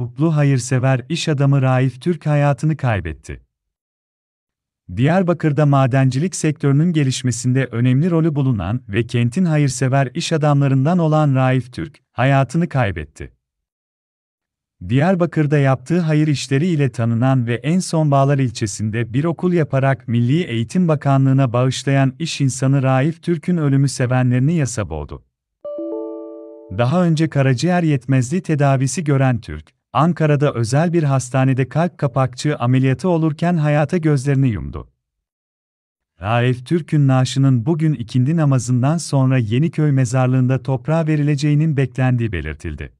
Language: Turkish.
hukuklu hayırsever iş adamı Raif Türk hayatını kaybetti. Diyarbakır'da madencilik sektörünün gelişmesinde önemli rolü bulunan ve kentin hayırsever iş adamlarından olan Raif Türk, hayatını kaybetti. Diyarbakır'da yaptığı hayır işleri ile tanınan ve en son Bağlar ilçesinde bir okul yaparak Milli Eğitim Bakanlığı'na bağışlayan iş insanı Raif Türk'ün ölümü sevenlerini yasa boğdu. Daha önce karaciğer yetmezliği tedavisi gören Türk, Ankara'da özel bir hastanede kalp kapakçı ameliyatı olurken hayata gözlerini yumdu. Raif Türk'ün naaşının bugün ikindi namazından sonra Yeniköy mezarlığında toprağa verileceğinin beklendiği belirtildi.